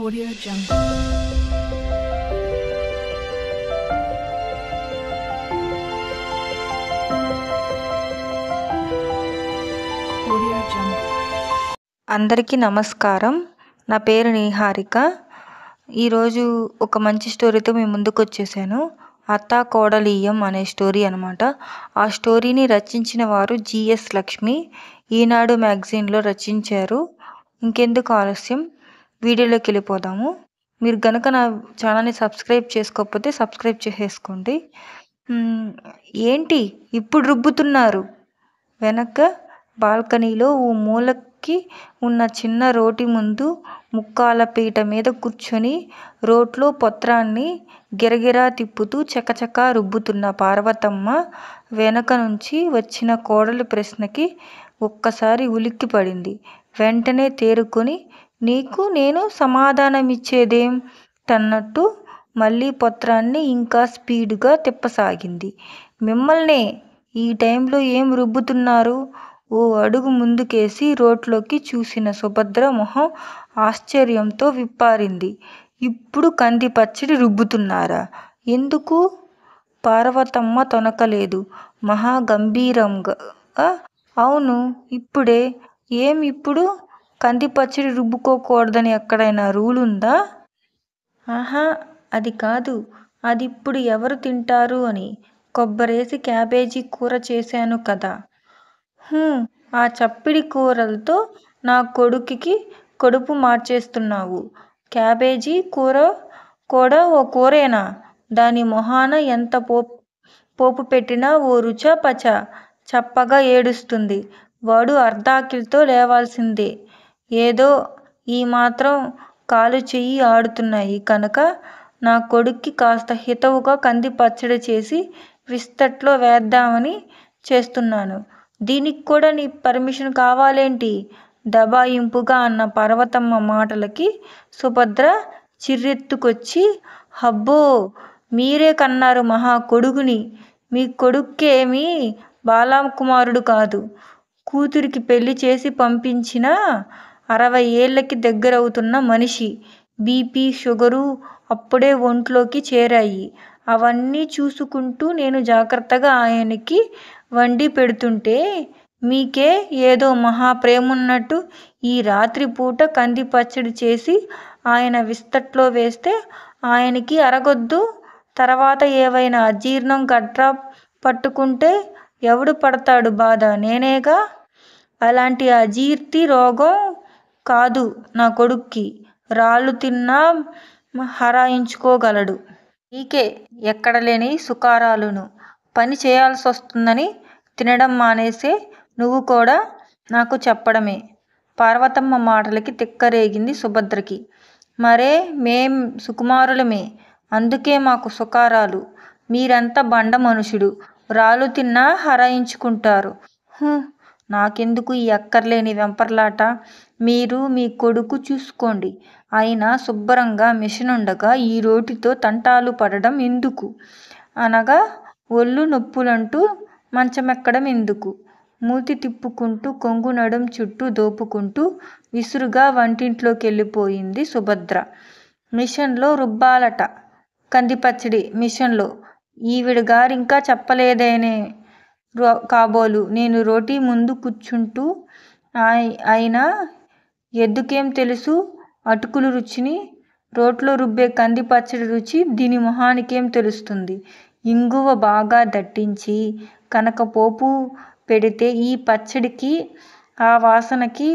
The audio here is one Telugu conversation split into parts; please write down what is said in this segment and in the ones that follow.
Audio Jungle. Audio Jungle. అందరికీ నమస్కారం నా పేరు నిహారిక ఈరోజు ఒక మంచి స్టోరీతో మేము ముందుకు వచ్చేసాను అత్తా కోడలీయం అనే స్టోరీ అనమాట ఆ స్టోరీని రచించిన వారు జిఎస్ లక్ష్మి ఈనాడు మ్యాగజైన్లో రచించారు ఇంకెందుకు ఆలస్యం వీడియోలోకి వెళ్ళిపోదాము మీరు కనుక నా ఛానల్ని సబ్స్క్రైబ్ చేసుకోకపోతే సబ్స్క్రైబ్ చేసేసుకోండి ఏంటి ఇప్పుడు రుబ్బుతున్నారు వెనక బాల్కనీలో ఓ మూలకి ఉన్న చిన్న రోటి ముందు ముక్కాల పీట మీద కూర్చొని రోట్లో పొత్రాన్ని గిరగిరా తిప్పుతూ చకచక రుబ్బుతున్న పార్వతమ్మ వెనక నుంచి వచ్చిన కోడలి ప్రశ్నకి ఒక్కసారి ఉలిక్కి పడింది వెంటనే తేరుకొని నీకు నేను సమాధానమిచ్చేదేం తన్నట్టు మళ్ళీ పత్రాన్ని ఇంకా స్పీడ్గా తిప్పసాగింది. మిమ్మల్నే! ఈ టైంలో ఏం రుబ్బుతున్నారు? ఓ అడుగు ముందుకేసి రోడ్లోకి చూసిన సుభద్ర మొహం ఆశ్చర్యంతో విప్పారింది. ఇప్పుడు కంది పచ్చడి రుబ్బుతున్నారా? ఎందుకు? పార్వతమ్మ తొనకలేదు మహాగంభీరంగా. అవును ఇప్పుడే. ఏం ఇప్పుడు? కంది పచ్చడి రుబ్బుకోకూడదని ఎక్కడైనా రూల్ ఉందా ఆహా అది కాదు అది ఇప్పుడు ఎవరు తింటారు అని కొబ్బరేసి క్యాబేజీ కూర చేశాను కదా ఆ చప్పిడి కూరలతో నా కొడుకుకి కడుపు మార్చేస్తున్నావు క్యాబేజీ కూర కూడా ఓ కూరేనా దాని మొహాన ఎంత పోపు పోపు పెట్టినా ఓ రుచా పచ చప్పగా ఏడుస్తుంది వాడు అర్ధాకిలతో లేవాల్సిందే ఏదో ఈ మాత్రం కాలు చెయ్యి ఆడుతున్నాయి కనుక నా కొడుక్కి కాస్త హితవుగా కంది పచ్చడి చేసి విస్తట్లో వేద్దామని చేస్తున్నాను దీనికి కూడా నీ పర్మిషన్ కావాలేంటి దబాయింపుగా అన్న పర్వతమ్మ మాటలకి సుభద్ర చిర్రెత్తుకొచ్చి హబ్బో మీరే కన్నారు మహా కొడుకుని మీ కొడుక్కేమీ బాలకుమారుడు కాదు కూతురికి పెళ్లి చేసి పంపించినా అరవై ఏళ్లకి దగ్గరవుతున్న మనిషి. బీపీ, షుగరు అప్పుడే ఒంట్లోకి చేరాయి. అవన్నీ చూసుకుంటూ నేను జాగ్రత్తగా ఆయనకి వండి పెడుతుంటే మీకే ఏదో మహా ప్రేమున్నట్టు ఈ రాత్రిపూట పచ్చడి చేసి ఆయన విస్తట్లో వేస్తే ఆయనకి అరగొద్దు తర్వాత ఏవైనా అజీర్ణం గట్రా పట్టుకుంటే ఎవడు పడతాడు బాధ నేనేగా! అలాంటి అజీర్తి రోగం కాదు నా కొడుక్కి రాళ్ళు తిన్నా హరాయించుకోగలడు నీకే ఎక్కడలేని సుకారాలును పని చేయాల్సి వస్తుందని తినడం మానేసే నువ్వు కూడా నాకు చెప్పడమే పార్వతమ్మ మాటలకి తిక్కరేగింది సుభద్రకి మరే మేం సుకుమారులమే అందుకే మాకు సుకారాలు మీరంతా బండ మనుషుడు రాళ్ళు తిన్నా హరాయించుకుంటారు నాకెందుకు ఈ అక్కర్లేని వెంపర్లాట? మీరు మీ కొడుకు చూసుకోండి. అయినా శుభ్రంగా మిషన్ ఉండగా ఈ రోటితో తంటాలు పడడం ఎందుకు? అనగా ఒళ్ళు నొప్పులంటూ మంచమెక్కడం ఎందుకు? మూతి తిప్పుకుంటూ కొంగు నడుం చుట్టూ దోపుకుంటూ విసురుగా వంటింట్లోకి వెళ్ళిపోయింది సుభద్ర. మిషన్లో రుబ్బాలట కందిపచ్చడి మిషన్లో ఈవిడ ఇంకా చెప్పలేదేనే కాబోలు నేను రోటి ముందు కూర్చుంటూ అయినా ఎద్దుకేం తెలుసు అటుకులు రుచిని రోట్లో రుబ్బే కంది పచ్చడి రుచి దీని మొహానికేం తెలుస్తుంది ఇంగువ బాగా దట్టించి కనక పోపు పెడితే ఈ పచ్చడికి ఆ వాసనకి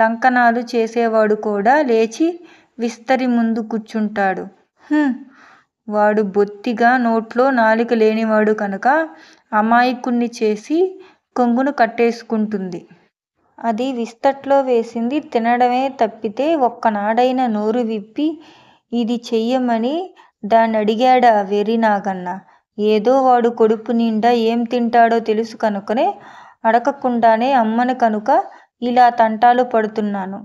లంకనాలు చేసేవాడు కూడా లేచి విస్తరి ముందు కూర్చుంటాడు వాడు బొత్తిగా నోట్లో నాలిక లేనివాడు కనుక అమాయకుణ్ణి చేసి కొంగును కట్టేసుకుంటుంది. అది విస్తట్లో వేసింది తినడమే తప్పితే ఒక్కనాడైనా నోరు విప్పి ఇది చెయ్యమని వెరి నాగన్న ఏదో వాడు కొడుపు నిండా ఏం తింటాడో తెలుసు కనుకనే అడగకుండానే అమ్మను కనుక ఇలా తంటాలు పడుతున్నాను.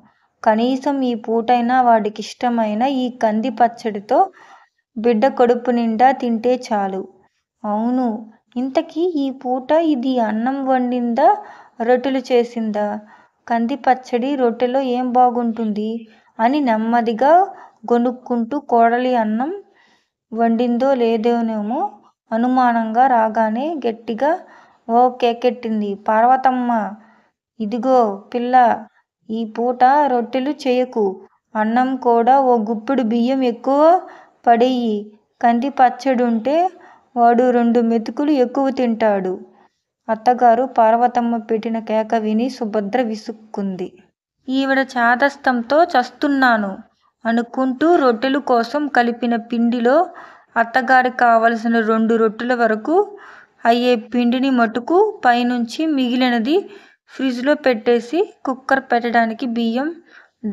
కనీసం ఈ పూటైనా వాడికిష్టమైన ఈ కంది పచ్చడితో బిడ్డ నిండా తింటే చాలు. అవును ఇంతకీ ఈ పూట ఇది అన్నం వండిందా రొట్టెలు చేసిందా కంది పచ్చడి రొట్టెలో ఏం బాగుంటుంది అని నెమ్మదిగా గొనుక్కుంటూ కోడలి అన్నం వండిందో లేదోనేమో అనుమానంగా రాగానే గట్టిగా ఓ కేకెట్టింది పార్వతమ్మ ఇదిగో పిల్ల ఈ పూట రొట్టెలు చేయకు అన్నం కూడా ఓ గుప్పెడు బియ్యం ఎక్కువ పడేయి కంది పచ్చడి ఉంటే వాడు రెండు మెతుకులు ఎక్కువ తింటాడు అత్తగారు పార్వతమ్మ పెట్టిన కేక విని సుభద్ర విసుక్కుంది ఈవిడ చాదస్తంతో చస్తున్నాను అనుకుంటూ రొట్టెలు కోసం కలిపిన పిండిలో అత్తగారికి కావలసిన రెండు రొట్టెల వరకు అయ్యే పిండిని మటుకు పైనుంచి మిగిలినది ఫ్రిడ్జ్లో పెట్టేసి కుక్కర్ పెట్టడానికి బియ్యం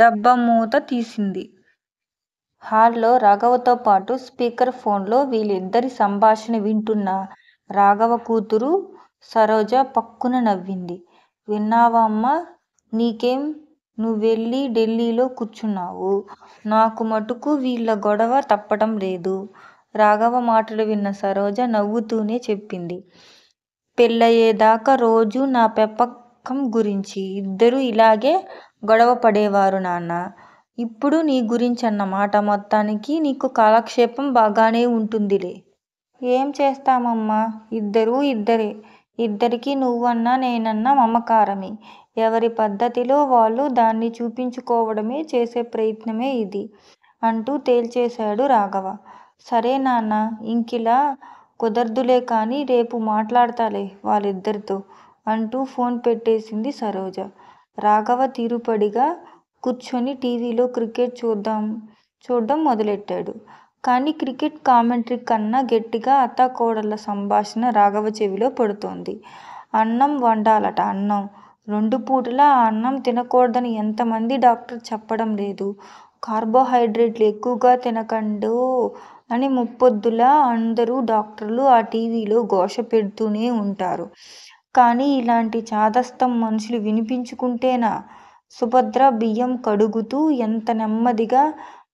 డబ్బా మూత తీసింది హాల్లో రాఘవతో పాటు స్పీకర్ ఫోన్లో వీళ్ళిద్దరి సంభాషణ వింటున్న రాఘవ కూతురు సరోజ పక్కున నవ్వింది విన్నావా అమ్మ నీకేం నువ్వు వెళ్ళి ఢిల్లీలో కూర్చున్నావు నాకు మటుకు వీళ్ళ గొడవ తప్పటం లేదు రాఘవ మాటలు విన్న సరోజ నవ్వుతూనే చెప్పింది పెళ్ళయ్యేదాకా రోజు నా పెప్పకం గురించి ఇద్దరూ ఇలాగే గొడవ పడేవారు నాన్న ఇప్పుడు నీ గురించి అన్నమాట మొత్తానికి నీకు కాలక్షేపం బాగానే ఉంటుందిలే ఏం చేస్తామమ్మా ఇద్దరూ ఇద్దరే ఇద్దరికీ నువ్వన్నా నేనన్నా మమకారమే ఎవరి పద్ధతిలో వాళ్ళు దాన్ని చూపించుకోవడమే చేసే ప్రయత్నమే ఇది అంటూ తేల్చేశాడు రాఘవ సరే నాన్న ఇంకిలా కుదరదులే కానీ రేపు మాట్లాడతాలే వాళ్ళిద్దరితో అంటూ ఫోన్ పెట్టేసింది సరోజ రాఘవ తీరుపడిగా కూర్చొని టీవీలో క్రికెట్ చూద్దాం చూడడం మొదలెట్టాడు కానీ క్రికెట్ కామెంటరీ కన్నా గట్టిగా కోడళ్ళ సంభాషణ రాఘవ చెవిలో పడుతోంది అన్నం వండాలట అన్నం రెండు పూటలా అన్నం తినకూడదని ఎంతమంది డాక్టర్ చెప్పడం లేదు కార్బోహైడ్రేట్లు ఎక్కువగా తినకండు అని ముప్పొద్దులా అందరూ డాక్టర్లు ఆ టీవీలో ఘోష పెడుతూనే ఉంటారు కానీ ఇలాంటి చాదస్తం మనుషులు వినిపించుకుంటేనా సుభద్ర బియ్యం కడుగుతూ ఎంత నెమ్మదిగా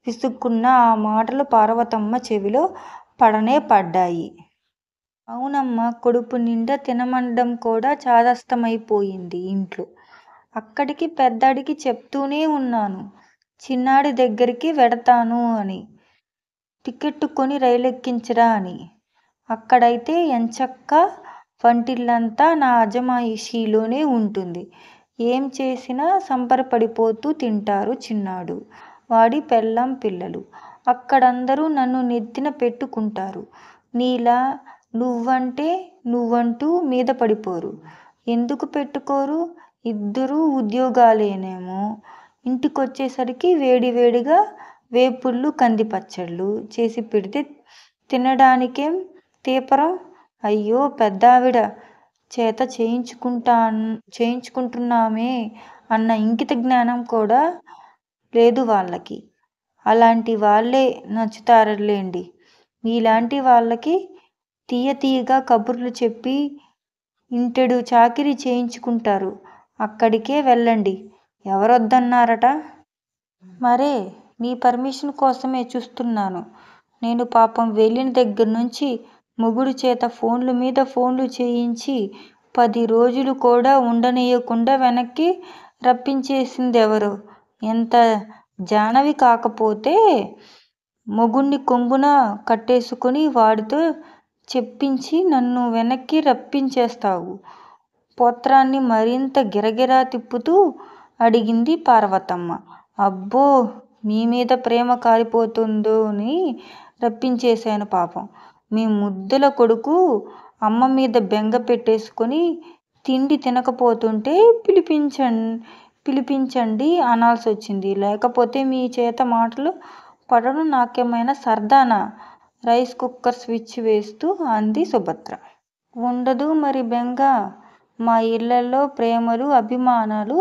విసుక్కున్నా ఆ మాటలు పార్వతమ్మ చెవిలో పడనే పడ్డాయి అవునమ్మ కొడుపు నిండా తినమండం కూడా చాదస్తమైపోయింది ఇంట్లో అక్కడికి పెద్దడికి చెప్తూనే ఉన్నాను చిన్నాడి దగ్గరికి వెడతాను అని టికెట్టుకొని రైలు ఎక్కించరా అని అక్కడైతే ఎంచక్క వంటిల్లంతా నా అజమాయిషీలోనే ఉంటుంది ఏం చేసినా సంబరపడిపోతూ తింటారు చిన్నాడు వాడి పెళ్ళాం పిల్లలు అక్కడందరూ నన్ను నెత్తిన పెట్టుకుంటారు నీలా నువ్వంటే నువ్వంటూ మీద పడిపోరు ఎందుకు పెట్టుకోరు ఇద్దరూ ఉద్యోగాలేనేమో ఇంటికొచ్చేసరికి వేడివేడిగా వేపుళ్ళు కంది పచ్చళ్ళు చేసి పెడితే తినడానికేం తీపరం అయ్యో పెద్దావిడ చేత చేయించుకుంటా చేయించుకుంటున్నామే అన్న ఇంకిత జ్ఞానం కూడా లేదు వాళ్ళకి అలాంటి వాళ్ళే నచ్చుతారులేండి మీలాంటి వాళ్ళకి తీయ తీయగా కబుర్లు చెప్పి ఇంటెడు చాకిరి చేయించుకుంటారు అక్కడికే వెళ్ళండి ఎవరొద్దన్నారట మరే నీ పర్మిషన్ కోసమే చూస్తున్నాను నేను పాపం వెళ్ళిన దగ్గర నుంచి మొగుడు చేత ఫోన్లు మీద ఫోన్లు చేయించి పది రోజులు కూడా ఉండనీయకుండా వెనక్కి రప్పించేసిందెవరు ఎంత జానవి కాకపోతే మొగుణ్ణి కొంగున కట్టేసుకుని వాడితో చెప్పించి నన్ను వెనక్కి రప్పించేస్తావు పోత్రాన్ని మరింత గిరగిరా తిప్పుతూ అడిగింది పార్వతమ్మ అబ్బో మీ మీద ప్రేమ కారిపోతుందో అని రప్పించేశాను పాపం మీ ముద్దుల కొడుకు అమ్మ మీద బెంగ పెట్టేసుకొని తిండి తినకపోతుంటే పిలిపించం పిలిపించండి అనాల్సి వచ్చింది లేకపోతే మీ చేత మాటలు పడడం నాకేమైనా సరదానా రైస్ కుక్కర్ స్విచ్ వేస్తూ అంది సుభద్ర ఉండదు మరి బెంగ మా ఇళ్లలో ప్రేమలు అభిమానాలు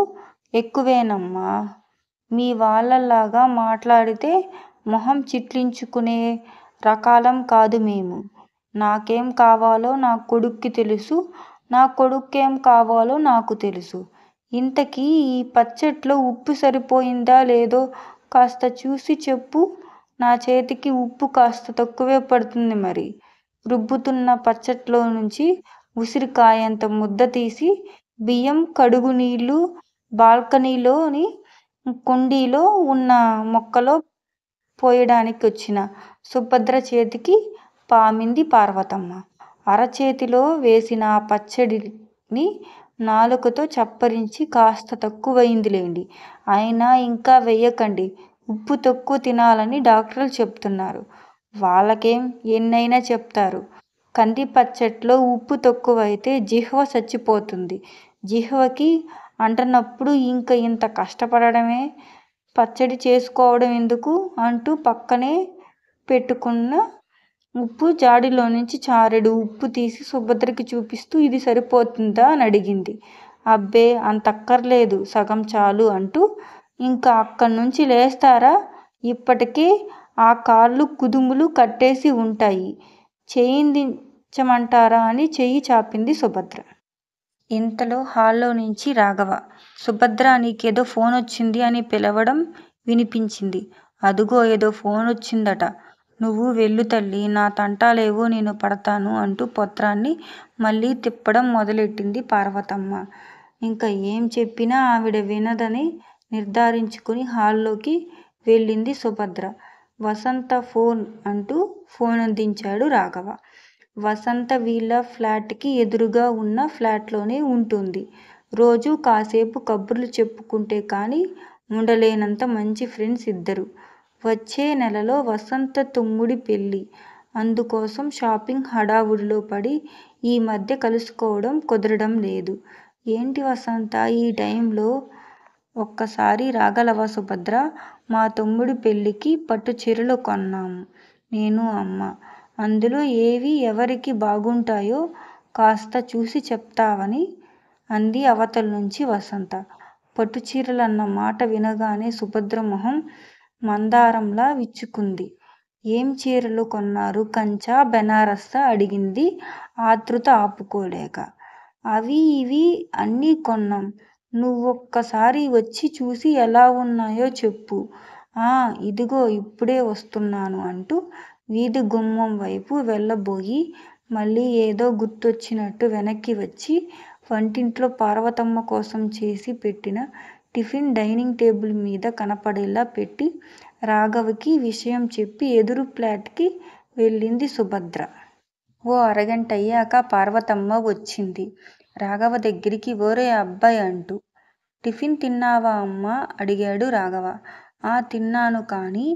ఎక్కువేనమ్మా మీ వాళ్ళలాగా మాట్లాడితే మొహం చిట్లించుకునే రకాలం కాదు మేము నాకేం కావాలో నా కొడుక్కి తెలుసు నా కొడుక్కేం కావాలో నాకు తెలుసు ఇంతకీ ఈ పచ్చట్లో ఉప్పు సరిపోయిందా లేదో కాస్త చూసి చెప్పు నా చేతికి ఉప్పు కాస్త తక్కువే పడుతుంది మరి రుబ్బుతున్న పచ్చట్లో నుంచి ఉసిరికాయంత ముద్ద తీసి బియ్యం కడుగు నీళ్ళు బాల్కనీలోని కుండీలో ఉన్న మొక్కలో పోయడానికి వచ్చిన సుభద్ర చేతికి పామింది పార్వతమ్మ అరచేతిలో వేసిన ఆ పచ్చడిని నాలుకతో చప్పరించి కాస్త తక్కువైందిలేండి అయినా ఇంకా వెయ్యకండి ఉప్పు తక్కువ తినాలని డాక్టర్లు చెప్తున్నారు వాళ్ళకేం ఎన్నైనా చెప్తారు కంది పచ్చట్లో ఉప్పు తక్కువైతే జిహ్వ చచ్చిపోతుంది జిహ్వకి అంటనప్పుడు ఇంక ఇంత కష్టపడడమే పచ్చడి చేసుకోవడం ఎందుకు అంటూ పక్కనే పెట్టుకున్న ఉప్పు జాడిలో నుంచి చారెడు ఉప్పు తీసి సుభద్రకి చూపిస్తూ ఇది సరిపోతుందా అని అడిగింది అబ్బే అంత అక్కర్లేదు సగం చాలు అంటూ ఇంకా అక్కడి నుంచి లేస్తారా ఇప్పటికే ఆ కాళ్ళు కుదుములు కట్టేసి ఉంటాయి చేయిందించమంటారా అని చెయ్యి చాపింది సుభద్ర ఇంతలో హాల్లో నుంచి రాఘవ సుభద్ర నీకేదో ఫోన్ వచ్చింది అని పిలవడం వినిపించింది అదుగో ఏదో ఫోన్ వచ్చిందట నువ్వు వెళ్ళు తల్లి నా తంటాలేవో నేను పడతాను అంటూ పొత్రాన్ని మళ్ళీ తిప్పడం మొదలెట్టింది పార్వతమ్మ ఇంకా ఏం చెప్పినా ఆవిడ వినదని నిర్ధారించుకుని హాల్లోకి వెళ్ళింది సుభద్ర వసంత ఫోన్ అంటూ ఫోన్ అందించాడు రాఘవ వసంత వీళ్ళ ఫ్లాట్కి ఎదురుగా ఉన్న ఫ్లాట్లోనే ఉంటుంది రోజూ కాసేపు కబుర్లు చెప్పుకుంటే కానీ ఉండలేనంత మంచి ఫ్రెండ్స్ ఇద్దరు వచ్చే నెలలో వసంత తమ్ముడి పెళ్ళి అందుకోసం షాపింగ్ హడావుడిలో పడి ఈ మధ్య కలుసుకోవడం కుదరడం లేదు ఏంటి వసంత ఈ టైంలో ఒక్కసారి రాగలవా సుభద్ర మా తమ్ముడి పెళ్ళికి పట్టు చీరలు కొన్నాము నేను అమ్మ అందులో ఏవి ఎవరికి బాగుంటాయో కాస్త చూసి చెప్తావని అంది అవతల నుంచి వసంత పట్టుచీరలన్న మాట వినగానే సుభద్ర మొహం మందారంలా విచ్చుకుంది ఏం చీరలు కొన్నారు కంచా బెనారస్సా అడిగింది ఆతృత ఆపుకోలేక అవి ఇవి అన్నీ కొన్నాం నువ్వొక్కసారి వచ్చి చూసి ఎలా ఉన్నాయో చెప్పు ఆ ఇదిగో ఇప్పుడే వస్తున్నాను అంటూ వీధి గుమ్మం వైపు వెళ్ళబోయి మళ్ళీ ఏదో గుర్తొచ్చినట్టు వెనక్కి వచ్చి వంటింట్లో పార్వతమ్మ కోసం చేసి పెట్టిన టిఫిన్ డైనింగ్ టేబుల్ మీద కనపడేలా పెట్టి రాఘవకి విషయం చెప్పి ఎదురు ప్లాట్కి వెళ్ళింది సుభద్ర ఓ అరగంట అయ్యాక పార్వతమ్మ వచ్చింది రాఘవ దగ్గరికి ఓరే అబ్బాయి అంటూ టిఫిన్ తిన్నావా అమ్మ అడిగాడు రాఘవ ఆ తిన్నాను కానీ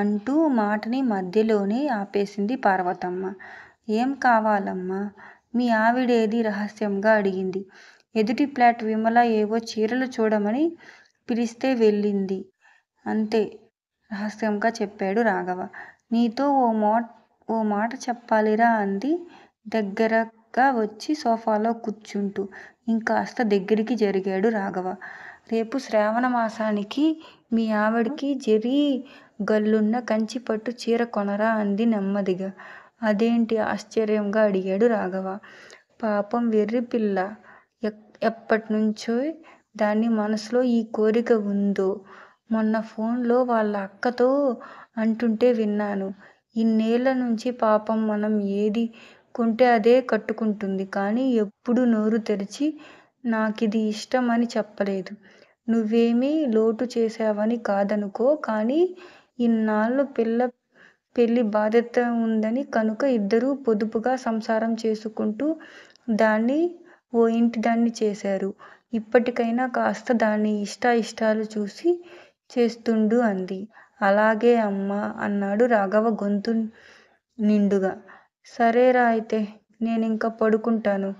అంటూ మాటని మధ్యలోనే ఆపేసింది పార్వతమ్మ. ఏం కావాలమ్మా? మీ ఆవిడేది? రహస్యంగా అడిగింది. ఎదుటి ప్లాట్ విమల ఏవో చీరలు చూడమని పిలిస్తే వెళ్ళింది అంతే రహస్యంగా చెప్పాడు రాఘవ. నీతో ఓ మాట చెప్పాలిరా అంది దగ్గరగా వచ్చి సోఫాలో కూర్చుంటూ. ఇంకాస్త దగ్గరికి జరిగాడు రాఘవ. రేపు శ్రావణ మాసానికి మీ ఆవిడకి జరీ కంచి కంచిపట్టు చీర కొనరా అంది నెమ్మదిగా అదేంటి ఆశ్చర్యంగా అడిగాడు రాఘవ పాపం వెర్రి పిల్ల నుంచో దాని మనసులో ఈ కోరిక ఉందో మొన్న ఫోన్లో వాళ్ళ అక్కతో అంటుంటే విన్నాను ఇన్నేళ్ల నుంచి పాపం మనం ఏది కొంటే అదే కట్టుకుంటుంది కానీ ఎప్పుడు నోరు తెరిచి నాకు ఇది ఇష్టం అని చెప్పలేదు నువ్వేమీ లోటు చేసావని కాదనుకో కానీ ఇన్నాళ్ళు పిల్ల పెళ్ళి బాధ్యత ఉందని కనుక ఇద్దరూ పొదుపుగా సంసారం చేసుకుంటూ దాన్ని ఓ ఇంటి దాన్ని చేశారు ఇప్పటికైనా కాస్త ఇష్ట ఇష్టాయిష్టాలు చూసి చేస్తుండు అంది అలాగే అమ్మా అన్నాడు రాఘవ గొంతు నిండుగా సరేరా అయితే నేను ఇంకా పడుకుంటాను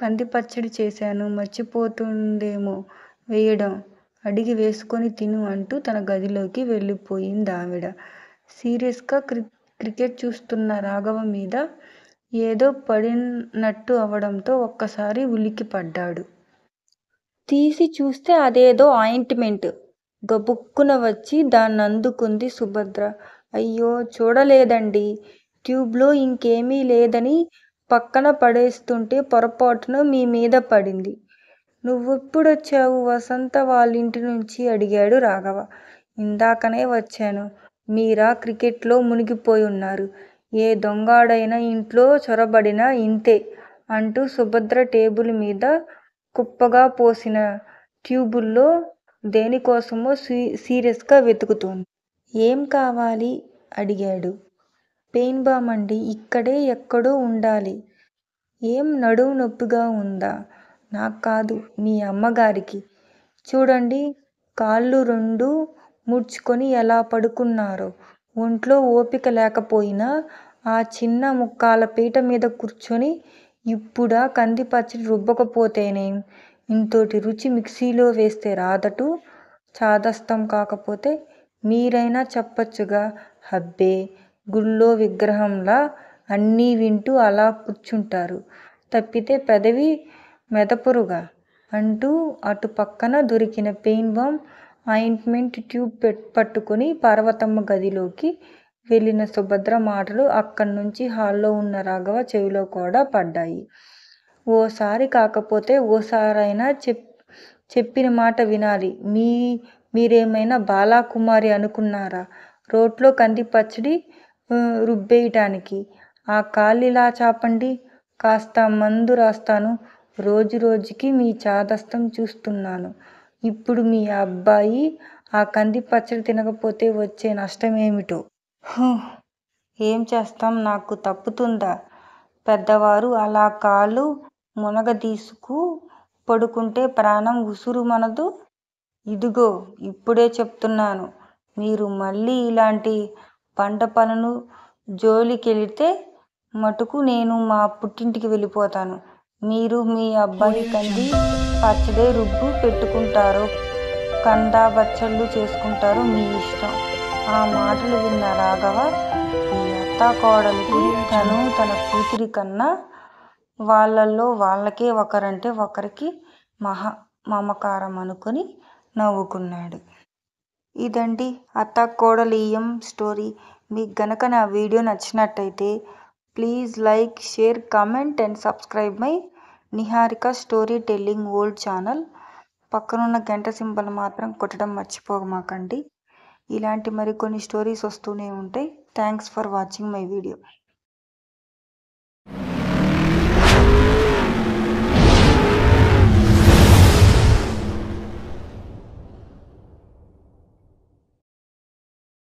కంది పచ్చడి చేశాను మర్చిపోతుందేమో వేయడం అడిగి వేసుకొని తిను అంటూ తన గదిలోకి వెళ్ళిపోయింది ఆవిడ సీరియస్గా క్రి క్రికెట్ చూస్తున్న రాఘవ మీద ఏదో పడినట్టు అవడంతో ఒక్కసారి ఉలికి పడ్డాడు తీసి చూస్తే అదేదో ఆయింట్మెంట్ గబుక్కున వచ్చి దాన్ని అందుకుంది సుభద్ర అయ్యో చూడలేదండి ట్యూబ్లో ఇంకేమీ లేదని పక్కన పడేస్తుంటే పొరపాటున మీ మీద పడింది నువ్వెప్పుడొచ్చావు వసంత వాళ్ళింటి నుంచి అడిగాడు రాఘవ. ఇందాకనే వచ్చాను. మీరా క్రికెట్లో మునిగిపోయి ఉన్నారు. ఏ దొంగాడైన ఇంట్లో చొరబడినా ఇంతే అంటూ సుభద్ర టేబుల్ మీద కుప్పగా పోసిన ట్యూబుల్లో దేనికోసమో సీరియస్ సీరియస్గా వెతుకుతోంది. ఏం కావాలి? అడిగాడు. పెయిన్ బామ్ అండి ఇక్కడే ఎక్కడో ఉండాలి. ఏం నడువు నొప్పిగా ఉందా? నాకు కాదు మీ అమ్మగారికి చూడండి కాళ్ళు రెండు ముడుచుకొని ఎలా పడుకున్నారో ఒంట్లో ఓపిక లేకపోయినా ఆ చిన్న ముక్కాల పీట మీద కూర్చొని ఇప్పుడా కంది పచ్చడి రుబ్బకపోతేనే ఇంతటి రుచి మిక్సీలో వేస్తే రాదటు చాదస్తం కాకపోతే మీరైనా చెప్పచ్చుగా హబ్బే గుళ్ళో విగ్రహంలా అన్నీ వింటూ అలా కూర్చుంటారు తప్పితే పెదవి మెదపురుగా అంటూ అటు పక్కన దొరికిన పెయిన్ బామ్ ఆయింట్మెంట్ ట్యూబ్ పట్టుకుని పార్వతమ్మ గదిలోకి వెళ్ళిన సుభద్ర మాటలు అక్కడి నుంచి హాల్లో ఉన్న రాఘవ చెవిలో కూడా పడ్డాయి ఓసారి కాకపోతే ఓసారైనా చెప్ చెప్పిన మాట వినాలి మీ మీరేమైనా బాలాకుమారి అనుకున్నారా రోడ్లో కంది పచ్చడి రుబ్బేయటానికి ఆ కాళ్ళు ఇలా చాపండి కాస్త మందు రాస్తాను రోజు రోజుకి మీ చాదస్తం చూస్తున్నాను ఇప్పుడు మీ అబ్బాయి ఆ కంది పచ్చడి తినకపోతే వచ్చే నష్టం ఏమిటో ఏం చేస్తాం నాకు తప్పుతుందా పెద్దవారు అలా కాళ్ళు తీసుకు పడుకుంటే ప్రాణం ఉసురు మనదు ఇదిగో ఇప్పుడే చెప్తున్నాను మీరు మళ్ళీ ఇలాంటి పంట పనులు జోలికెళితే మటుకు నేను మా పుట్టింటికి వెళ్ళిపోతాను మీరు మీ అబ్బాయి కంది పచ్చడే రుబ్బు పెట్టుకుంటారు కందా బచ్చళ్ళు చేసుకుంటారు మీ ఇష్టం ఆ మాటలు విన్న రాఘవ అత్త కోడలికి తను తన కూతురి కన్నా వాళ్ళల్లో వాళ్ళకే ఒకరంటే ఒకరికి మహా మమకారం అనుకుని నవ్వుకున్నాడు ఇదండి అత్త కోడలియం స్టోరీ మీకు గనక నా వీడియో నచ్చినట్టయితే please like share comment and subscribe my Niharika storytelling world channel పక్కనున్న గంట సింబల్ మాత్రం కొట్టడం మర్చిపోమాకండి ఇలాంటి మరికొన్ని స్టోరీస్ వస్తూనే ఉంటాయి thanks for watching my video